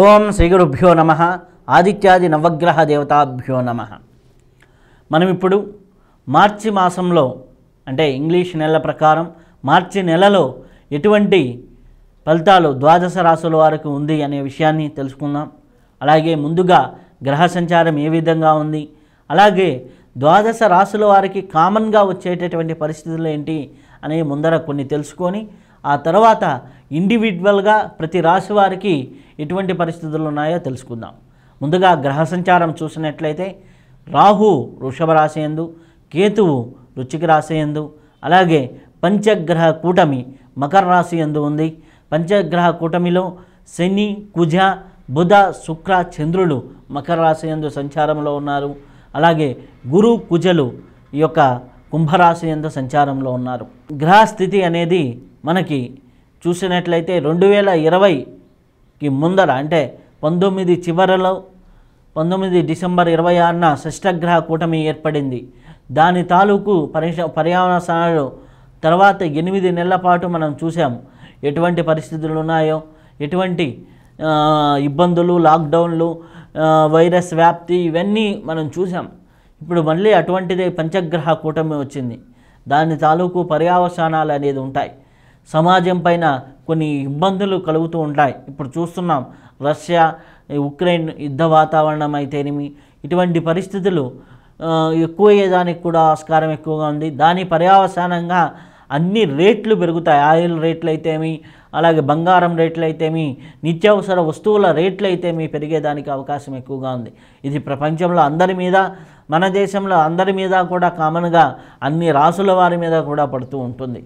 ఓం శ్రీ గురుభ్యో నమ ఆదిత్యాది నవగ్రహ దేవతాభ్యో నమ మనం ఇప్పుడు మార్చి మాసంలో అంటే ఇంగ్లీష్ నెల ప్రకారం మార్చి నెలలో ఎటువంటి ఫలితాలు ద్వాదశ రాసుల వారికి ఉంది అనే విషయాన్ని తెలుసుకుందాం అలాగే ముందుగా గ్రహ సంచారం ఏ విధంగా ఉంది అలాగే ద్వాదశ రాసుల వారికి కామన్గా వచ్చేటటువంటి పరిస్థితులు ఏంటి అనే ముందర కొన్ని తెలుసుకొని ఆ తర్వాత ఇండివిజువల్గా ప్రతి రాశి వారికి ఎటువంటి పరిస్థితులు ఉన్నాయో తెలుసుకుందాం ముందుగా గ్రహ సంచారం చూసినట్లయితే రాహు వృషభ రాశి ఎందు కేతువు రుచికి రాశి ఎందు అలాగే పంచగ్రహ కూటమి మకర రాశి ఎందు ఉంది పంచగ్రహ కూటమిలో శని కుజ బుధ శుక్ర చంద్రులు మకర రాశి ఎందు సంచారంలో ఉన్నారు అలాగే గురు కుజలు ఈ యొక్క కుంభరాశి ఎందు సంచారంలో ఉన్నారు గ్రహ స్థితి అనేది మనకి చూసినట్లయితే రెండు వేల ఇరవైకి ముందర అంటే పంతొమ్మిది చివరలో పంతొమ్మిది డిసెంబర్ ఇరవై ఆరున షష్టగ్రహ కూటమి ఏర్పడింది దాని తాలూకు పరిశ స్థానాలు తర్వాత ఎనిమిది నెలల పాటు మనం చూసాం ఎటువంటి పరిస్థితులు ఉన్నాయో ఎటువంటి ఇబ్బందులు లాక్డౌన్లు వైరస్ వ్యాప్తి ఇవన్నీ మనం చూసాం ఇప్పుడు మళ్ళీ అటువంటిదే పంచగ్రహ కూటమి వచ్చింది దాని తాలూకు పర్యావసానాలు అనేది ఉంటాయి సమాజం పైన కొన్ని ఇబ్బందులు కలుగుతూ ఉంటాయి ఇప్పుడు చూస్తున్నాం రష్యా ఉక్రెయిన్ యుద్ధ వాతావరణం అయితేనేమి ఇటువంటి పరిస్థితులు ఎక్కువ అయ్యేదానికి కూడా ఆస్కారం ఎక్కువగా ఉంది దాని పర్యావసానంగా అన్ని రేట్లు పెరుగుతాయి ఆయిల్ రేట్లు అయితేమి అలాగే బంగారం రేట్లు అయితేమి నిత్యావసర వస్తువుల రేట్లు అయితేమి పెరిగేదానికి అవకాశం ఎక్కువగా ఉంది ఇది ప్రపంచంలో అందరి మీద మన దేశంలో అందరి మీద కూడా కామన్గా అన్ని రాసుల వారి మీద కూడా పడుతూ ఉంటుంది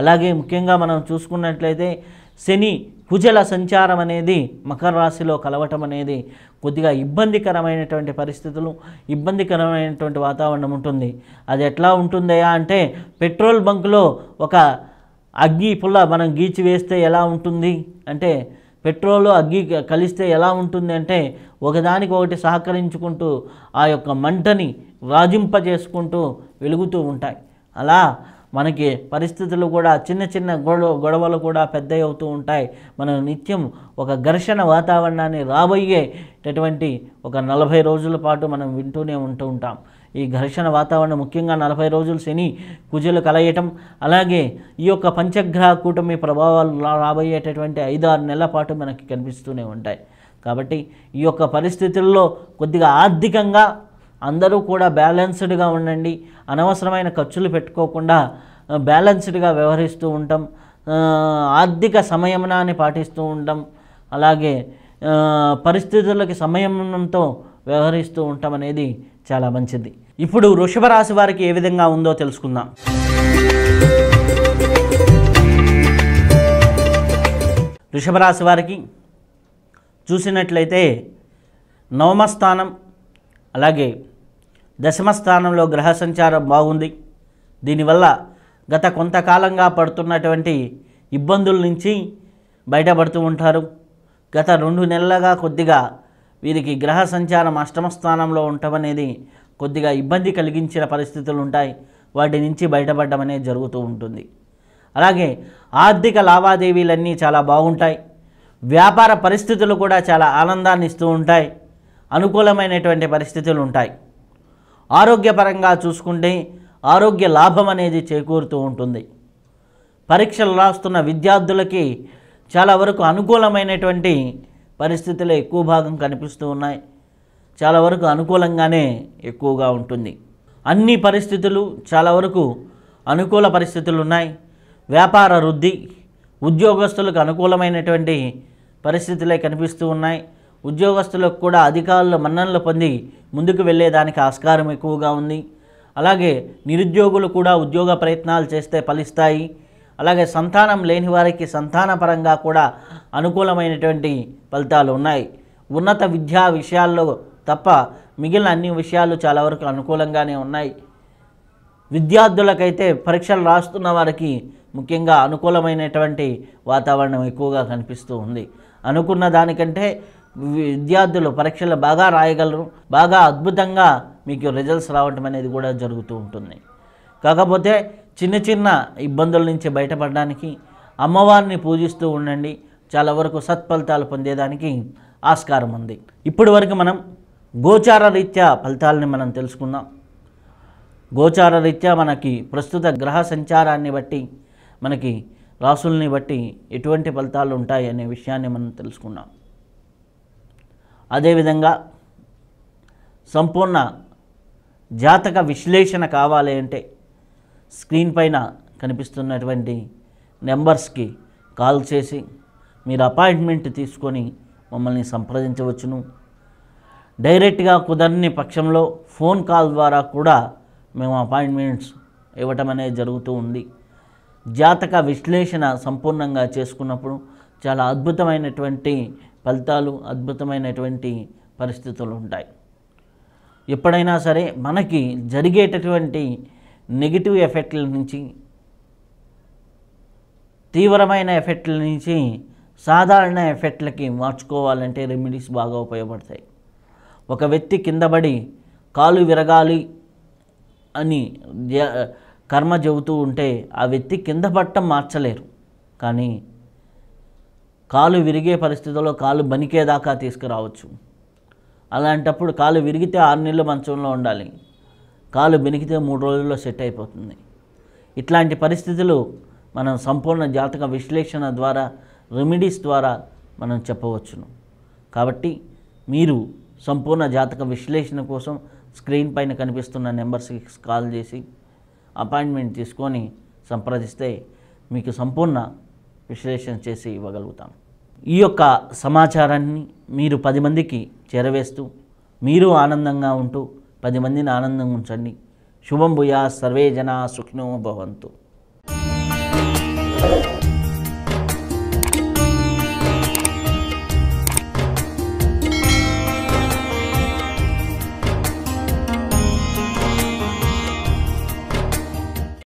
అలాగే ముఖ్యంగా మనం చూసుకున్నట్లయితే శని కుజల సంచారం అనేది మకర రాశిలో కలవటం అనేది కొద్దిగా ఇబ్బందికరమైనటువంటి పరిస్థితులు ఇబ్బందికరమైనటువంటి వాతావరణం ఉంటుంది అది ఎట్లా ఉంటుందయా అంటే పెట్రోల్ బంక్లో ఒక అగ్గి పుల్ల మనం గీచి వేస్తే ఎలా ఉంటుంది అంటే పెట్రోల్ అగ్గి కలిస్తే ఎలా ఉంటుంది అంటే ఒకదానికి ఒకటి సహకరించుకుంటూ ఆ యొక్క మంటని రాజింపజేసుకుంటూ వెలుగుతూ ఉంటాయి అలా మనకి పరిస్థితులు కూడా చిన్న చిన్న గొడవ గొడవలు కూడా పెద్ద అవుతూ ఉంటాయి మనం నిత్యం ఒక ఘర్షణ వాతావరణాన్ని రాబోయేటటువంటి ఒక నలభై రోజుల పాటు మనం వింటూనే ఉంటూ ఉంటాం ఈ ఘర్షణ వాతావరణం ముఖ్యంగా నలభై రోజులు శని కుజులు కలయటం అలాగే ఈ యొక్క పంచగ్రహ కూటమి ప్రభావాలు రాబోయేటటువంటి ఐదు ఆరు నెలల పాటు మనకి కనిపిస్తూనే ఉంటాయి కాబట్టి ఈ యొక్క పరిస్థితుల్లో కొద్దిగా ఆర్థికంగా అందరూ కూడా బ్యాలెన్స్డ్గా ఉండండి అనవసరమైన ఖర్చులు పెట్టుకోకుండా బ్యాలెన్స్డ్గా వ్యవహరిస్తూ ఉంటాం ఆర్థిక సమయమునాన్ని పాటిస్తూ ఉంటాం అలాగే పరిస్థితులకి సమయంతో వ్యవహరిస్తూ ఉంటాం అనేది చాలా మంచిది ఇప్పుడు వృషభ రాశి వారికి ఏ విధంగా ఉందో తెలుసుకుందాం వృషభ రాశి వారికి చూసినట్లయితే నవమస్థానం అలాగే దశమ స్థానంలో గ్రహ సంచారం బాగుంది దీనివల్ల గత కొంతకాలంగా పడుతున్నటువంటి ఇబ్బందుల నుంచి బయటపడుతూ ఉంటారు గత రెండు నెలలుగా కొద్దిగా వీరికి గ్రహ సంచారం అష్టమ స్థానంలో ఉండటం అనేది కొద్దిగా ఇబ్బంది కలిగించిన పరిస్థితులు ఉంటాయి వాటి నుంచి బయటపడడం అనేది జరుగుతూ ఉంటుంది అలాగే ఆర్థిక లావాదేవీలన్నీ చాలా బాగుంటాయి వ్యాపార పరిస్థితులు కూడా చాలా ఆనందాన్ని ఇస్తూ ఉంటాయి అనుకూలమైనటువంటి పరిస్థితులు ఉంటాయి ఆరోగ్యపరంగా చూసుకుంటే ఆరోగ్య లాభం అనేది చేకూరుతూ ఉంటుంది పరీక్షలు రాస్తున్న విద్యార్థులకి చాలా వరకు అనుకూలమైనటువంటి పరిస్థితులు ఎక్కువ భాగం కనిపిస్తూ ఉన్నాయి చాలా వరకు అనుకూలంగానే ఎక్కువగా ఉంటుంది అన్ని పరిస్థితులు చాలా వరకు అనుకూల పరిస్థితులు ఉన్నాయి వ్యాపార వృద్ధి ఉద్యోగస్తులకు అనుకూలమైనటువంటి పరిస్థితులే కనిపిస్తూ ఉన్నాయి ఉద్యోగస్తులకు కూడా అధికారుల మన్ననలు పొంది ముందుకు వెళ్ళేదానికి ఆస్కారం ఎక్కువగా ఉంది అలాగే నిరుద్యోగులు కూడా ఉద్యోగ ప్రయత్నాలు చేస్తే ఫలిస్తాయి అలాగే సంతానం లేని వారికి సంతానపరంగా కూడా అనుకూలమైనటువంటి ఫలితాలు ఉన్నాయి ఉన్నత విద్యా విషయాల్లో తప్ప మిగిలిన అన్ని విషయాలు చాలా వరకు అనుకూలంగానే ఉన్నాయి విద్యార్థులకైతే పరీక్షలు రాస్తున్న వారికి ముఖ్యంగా అనుకూలమైనటువంటి వాతావరణం ఎక్కువగా కనిపిస్తూ ఉంది అనుకున్న దానికంటే విద్యార్థులు పరీక్షలు బాగా రాయగలరు బాగా అద్భుతంగా మీకు రిజల్ట్స్ రావటం అనేది కూడా జరుగుతూ ఉంటుంది కాకపోతే చిన్న చిన్న ఇబ్బందుల నుంచి బయటపడడానికి అమ్మవారిని పూజిస్తూ ఉండండి చాలా వరకు సత్ఫలితాలు పొందేదానికి ఆస్కారం ఉంది ఇప్పటి వరకు మనం గోచార రీత్యా ఫలితాలని మనం తెలుసుకుందాం గోచార రీత్యా మనకి ప్రస్తుత గ్రహ సంచారాన్ని బట్టి మనకి రాసుల్ని బట్టి ఎటువంటి ఫలితాలు ఉంటాయి అనే విషయాన్ని మనం తెలుసుకున్నాం అదేవిధంగా సంపూర్ణ జాతక విశ్లేషణ కావాలి అంటే స్క్రీన్ పైన కనిపిస్తున్నటువంటి నెంబర్స్కి కాల్ చేసి మీరు అపాయింట్మెంట్ తీసుకొని మమ్మల్ని సంప్రదించవచ్చును డైరెక్ట్గా కుదరని పక్షంలో ఫోన్ కాల్ ద్వారా కూడా మేము అపాయింట్మెంట్స్ ఇవ్వటం అనేది జరుగుతూ ఉంది జాతక విశ్లేషణ సంపూర్ణంగా చేసుకున్నప్పుడు చాలా అద్భుతమైనటువంటి ఫలితాలు అద్భుతమైనటువంటి పరిస్థితులు ఉంటాయి ఎప్పుడైనా సరే మనకి జరిగేటటువంటి నెగిటివ్ ఎఫెక్ట్ల నుంచి తీవ్రమైన ఎఫెక్ట్ల నుంచి సాధారణ ఎఫెక్ట్లకి మార్చుకోవాలంటే రెమెడీస్ బాగా ఉపయోగపడతాయి ఒక వ్యక్తి కిందబడి కాలు విరగాలి అని కర్మ చెబుతూ ఉంటే ఆ వ్యక్తి కింద పట్టం మార్చలేరు కానీ కాలు విరిగే పరిస్థితుల్లో కాలు బనికేదాకా తీసుకురావచ్చు అలాంటప్పుడు కాలు విరిగితే ఆరు నెలలు మంచంలో ఉండాలి కాలు బెనికితే మూడు రోజుల్లో సెట్ అయిపోతుంది ఇట్లాంటి పరిస్థితులు మనం సంపూర్ణ జాతక విశ్లేషణ ద్వారా రెమెడీస్ ద్వారా మనం చెప్పవచ్చును కాబట్టి మీరు సంపూర్ణ జాతక విశ్లేషణ కోసం స్క్రీన్ పైన కనిపిస్తున్న నెంబర్స్కి కాల్ చేసి అపాయింట్మెంట్ తీసుకొని సంప్రదిస్తే మీకు సంపూర్ణ విశ్లేషణ చేసి ఇవ్వగలుగుతాం ఈ యొక్క సమాచారాన్ని మీరు పది మందికి చేరవేస్తూ మీరు ఆనందంగా ఉంటూ పది మందిని ఆనందంగా ఉంచండి శుభం భూయా సర్వే జనా సుఖినో భవంతు